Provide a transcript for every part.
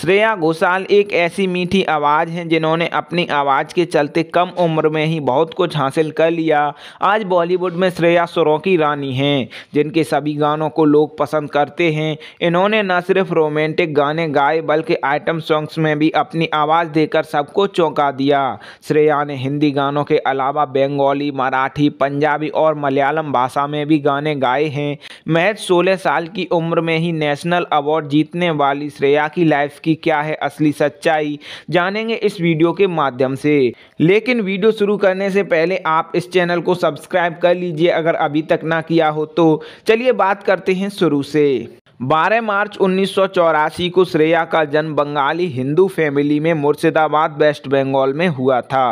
श्रेया घोषाल एक ऐसी मीठी आवाज़ हैं जिन्होंने अपनी आवाज़ के चलते कम उम्र में ही बहुत कुछ हासिल कर लिया आज बॉलीवुड में श्रेया सुरों की रानी हैं जिनके सभी गानों को लोग पसंद करते हैं इन्होंने न सिर्फ रोमांटिक गाने गाए बल्कि आइटम सॉन्ग्स में भी अपनी आवाज़ देकर सबको चौंका दिया श्रेया ने हिंदी गानों के अलावा बंगाली मराठी पंजाबी और मलयालम भाषा में भी गाने गाए हैं महज सोलह साल की उम्र में ही नेशनल अवार्ड जीतने वाली श्रेया की लाइफ इसकी क्या है असली सच्चाई जानेंगे इस वीडियो के माध्यम से लेकिन वीडियो शुरू करने से पहले आप इस चैनल को सब्सक्राइब कर लीजिए अगर अभी तक ना किया हो तो चलिए बात करते हैं शुरू से 12 मार्च उन्नीस को श्रेया का जन्म बंगाली हिंदू फैमिली में मुर्शिदाबाद वेस्ट बंगाल में हुआ था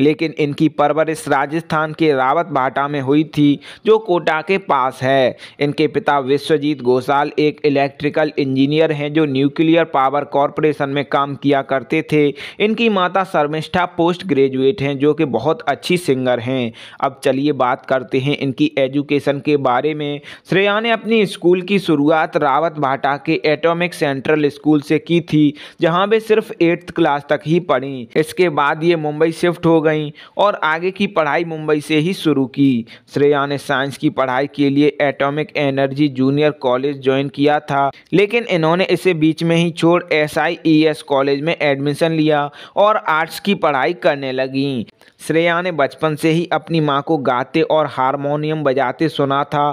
लेकिन इनकी परवरिश राजस्थान के रावत भाटा में हुई थी जो कोटा के पास है इनके पिता विश्वजीत घोषाल एक इलेक्ट्रिकल इंजीनियर हैं जो न्यूक्लियर पावर कॉरपोरेशन में काम किया करते थे इनकी माता शर्मिष्ठा पोस्ट ग्रेजुएट हैं जो कि बहुत अच्छी सिंगर हैं अब चलिए बात करते हैं इनकी एजुकेशन के बारे में श्रेया ने अपनी स्कूल की शुरुआत रावत भाटा के एटॉमिक सेंट्रल स्कूल से की थी जहाँ वे सिर्फ एट्थ क्लास तक ही पढ़ी इसके बाद ये मुंबई शिफ्ट शिफ्ट हो गईं और आगे की पढ़ाई मुंबई से ही शुरू की श्रेया ने साइंस की पढ़ाई के लिए atomic energy junior college join किया था लेकिन इन्होंने इसे बीच में ही छोड़ एस कॉलेज में एडमिशन लिया और आर्ट्स की पढ़ाई करने लगी श्रेया ने बचपन से ही अपनी माँ को गाते और हारमोनियम बजाते सुना था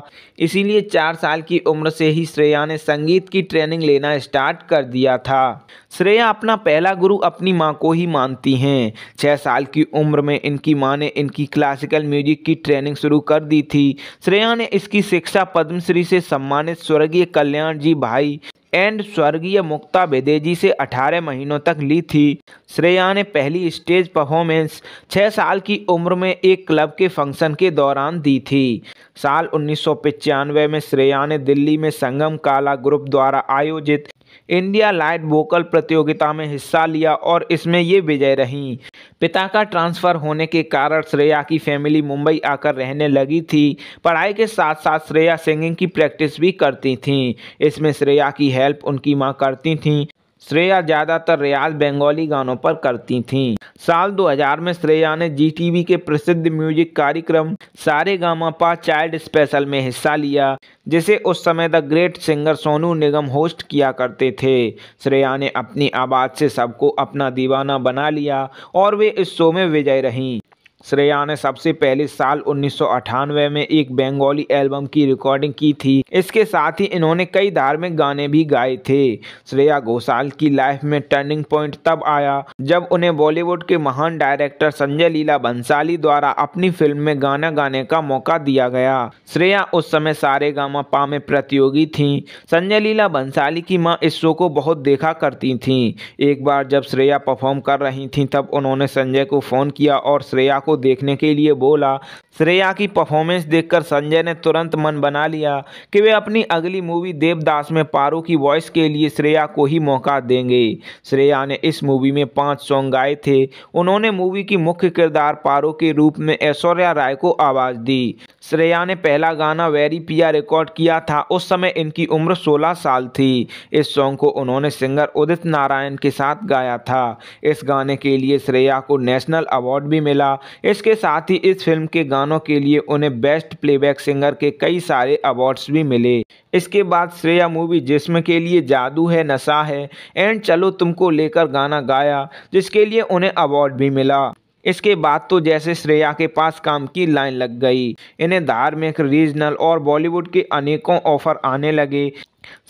इसीलिए चार साल की उम्र से ही श्रेया ने संगीत की ट्रेनिंग लेना स्टार्ट कर दिया था श्रेया अपना पहला गुरु अपनी माँ को ही मानती हैं छः साल की की उम्र में इनकी माँ ने इनकी क्लासिकल म्यूजिक की ट्रेनिंग शुरू कर दी थी श्रेया ने इसकी शिक्षा पद्मश्री से सम्मानित स्वर्गीय कल्याण जी भाई एंड स्वर्गीय मुक्ता बेदेजी से 18 महीनों तक ली थी श्रेया ने पहली स्टेज परफॉर्मेंस 6 साल की उम्र में एक क्लब के फंक्शन के दौरान दी थी साल उन्नीस में श्रेया ने दिल्ली में संगम काला ग्रुप द्वारा आयोजित इंडिया लाइट वोकल प्रतियोगिता में हिस्सा लिया और इसमें ये विजय रहीं पिता का ट्रांसफ़र होने के कारण श्रेया की फैमिली मुंबई आकर रहने लगी थी पढ़ाई के साथ साथ श्रेया सिंगिंग की प्रैक्टिस भी करती थीं इसमें श्रेया की हेल्प उनकी माँ करती थीं श्रेया ज़्यादातर रियाज बंगाली गानों पर करती थीं। साल 2000 में श्रेया ने जीटीवी के प्रसिद्ध म्यूजिक कार्यक्रम सारे गामा पा चाइल्ड स्पेशल में हिस्सा लिया जिसे उस समय the great singer Sonu Nigam host किया करते थे श्रेया ने अपनी आवाज़ से सबको अपना दीवाना बना लिया और वे इस शो में विजय रहीं श्रेया ने सबसे पहले साल उन्नीस में एक बंगाली एल्बम की रिकॉर्डिंग की थी इसके साथ ही इन्होंने कई धार्मिक गाने भी गाए थे श्रेया घोषाल की लाइफ में टर्निंग पॉइंट तब आया जब उन्हें बॉलीवुड के महान डायरेक्टर संजय लीला बंसाली द्वारा अपनी फिल्म में गाना गाने का मौका दिया गया श्रेया उस समय सारे गामा पा में प्रतियोगी थी संजय लीला बंसाली की माँ इस शो को बहुत देखा करती थी एक बार जब श्रेया परफॉर्म कर रही थी तब उन्होंने संजय को फोन किया और श्रेया को देखने के लिए बोला श्रेया की परफॉर्मेंस देखकर संजय ने तुरंत मन बना लिया कि वे अपनी अगली मूवी देवदास में पारो की वॉइस के लिए श्रेया को ही मौका देंगे श्रेया ने इस मूवी में पांच सॉन्ग गाए थे उन्होंने मूवी की मुख्य किरदार पारो के रूप में ऐश्वर्या राय को आवाज़ दी श्रेया ने पहला गाना वेरी पिया रिकॉर्ड किया था उस समय इनकी उम्र सोलह साल थी इस सॉन्ग को उन्होंने सिंगर उदित नारायण के साथ गाया था इस गाने के लिए श्रेया को नेशनल अवार्ड भी मिला इसके साथ ही इस फिल्म के गानों के लिए उन्हें बेस्ट प्लेबैक सिंगर के कई सारे अवार्ड्स भी मिले इसके बाद श्रेया मूवी जिसम के लिए जादू है नशा है एंड चलो तुमको लेकर गाना गाया जिसके लिए उन्हें अवार्ड भी मिला इसके बाद तो जैसे श्रेया के पास काम की लाइन लग गई इन्हें धार्मिक रीजनल और बॉलीवुड के अनेकों ऑफर आने लगे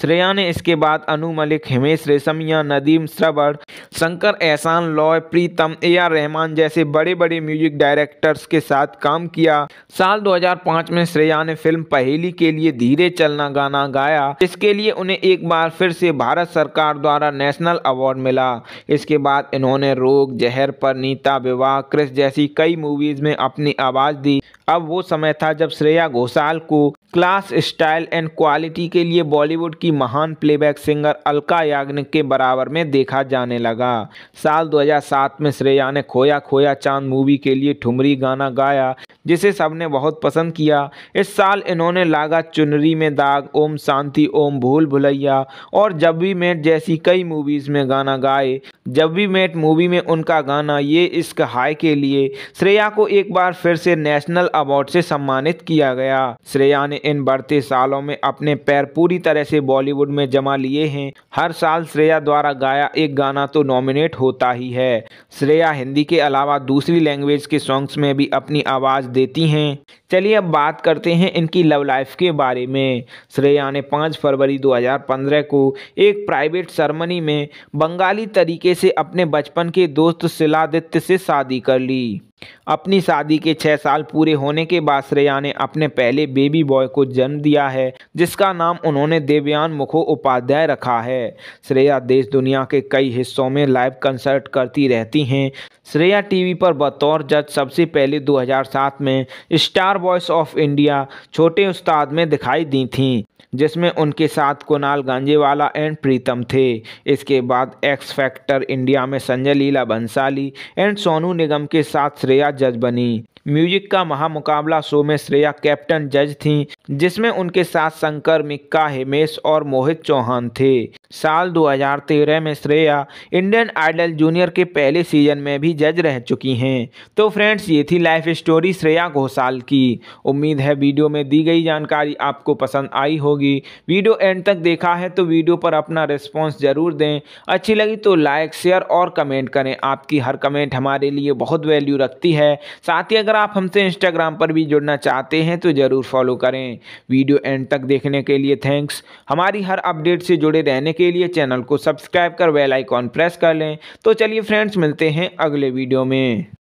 श्रेया ने इसके बाद अनु मलिक हिमेश रेशमिया नदीम श्रवण शंकर एहसान लॉय प्रीतम ए आर रहमान जैसे बड़े बड़े म्यूजिक डायरेक्टर्स के साथ काम किया साल 2005 में श्रेया ने फिल्म पहेली के लिए धीरे चलना गाना गाया इसके लिए उन्हें एक बार फिर से भारत सरकार द्वारा नेशनल अवार्ड मिला इसके बाद इन्होंने रोग जहर पर नीता विवाह क्रिस जैसी कई मूवीज में अपनी आवाज़ दी अब वो समय था जब श्रेया घोषाल को क्लास स्टाइल एंड क्वालिटी के लिए बॉलीवुड की महान प्लेबैक सिंगर अलका याग्निक के बराबर में देखा जाने लगा साल 2007 में श्रेया ने खोया खोया चांद मूवी के लिए ठुमरी गाना गाया जिसे सबने बहुत पसंद किया इस साल इन्होंने लागा चुनरी में दाग ओम शांति ओम भूल भुलैया और जब भी मेट जैसी कई मूवीज़ में गाना गाए जब भी मेट मूवी में उनका गाना ये इश्क हाय के लिए श्रेया को एक बार फिर से नेशनल अवार्ड से सम्मानित किया गया श्रेया ने इन बढ़ते सालों में अपने पैर पूरी तरह से बॉलीवुड में जमा लिए हैं हर साल श्रेया द्वारा गाया एक गाना तो नॉमिनेट होता ही है श्रेया हिंदी के अलावा दूसरी लैंग्वेज के सॉन्ग्स में भी अपनी आवाज़ देती हैं चलिए अब बात करते हैं इनकी लव लाइफ के बारे में श्रेया ने पाँच फरवरी 2015 को एक प्राइवेट सरमनी में बंगाली तरीके से अपने बचपन के दोस्त शिलादित्य से शादी कर ली अपनी शादी के छः साल पूरे होने के बाद श्रेया ने अपने पहले बेबी बॉय को जन्म दिया है जिसका नाम उन्होंने देवयान मुखो उपाध्याय रखा है श्रेया देश दुनिया के कई हिस्सों में लाइव कंसर्ट करती रहती हैं श्रेया टीवी पर बतौर जज सबसे पहले 2007 में स्टार वॉइस ऑफ इंडिया छोटे उस्ताद में दिखाई दी थीं जिसमें उनके साथ कुणाल गांजेवाला एंड प्रीतम थे इसके बाद एक्स फैक्टर इंडिया में संजय लीला बंसाली एंड सोनू निगम के साथ श्रेया जज बनी म्यूजिक का महामुकाबला शो में श्रेया कैप्टन जज थीं जिसमें उनके साथ शंकर मिक्का हेमेश और मोहित चौहान थे साल 2013 में श्रेया इंडियन आइडल जूनियर के पहले सीजन में भी जज रह चुकी हैं तो फ्रेंड्स ये थी लाइफ स्टोरी श्रेया घोषाल की उम्मीद है वीडियो में दी गई जानकारी आपको पसंद आई होगी वीडियो एंड तक देखा है तो वीडियो पर अपना रिस्पॉन्स ज़रूर दें अच्छी लगी तो लाइक शेयर और कमेंट करें आपकी हर कमेंट हमारे लिए बहुत वैल्यू रखती है साथ ही अगर आप हमसे इंस्टाग्राम पर भी जुड़ना चाहते हैं तो ज़रूर फॉलो करें वीडियो एंड तक देखने के लिए थैंक्स हमारी हर अपडेट से जुड़े रहने के लिए चैनल को सब्सक्राइब कर बेल आइकॉन प्रेस कर लें तो चलिए फ्रेंड्स मिलते हैं अगले वीडियो में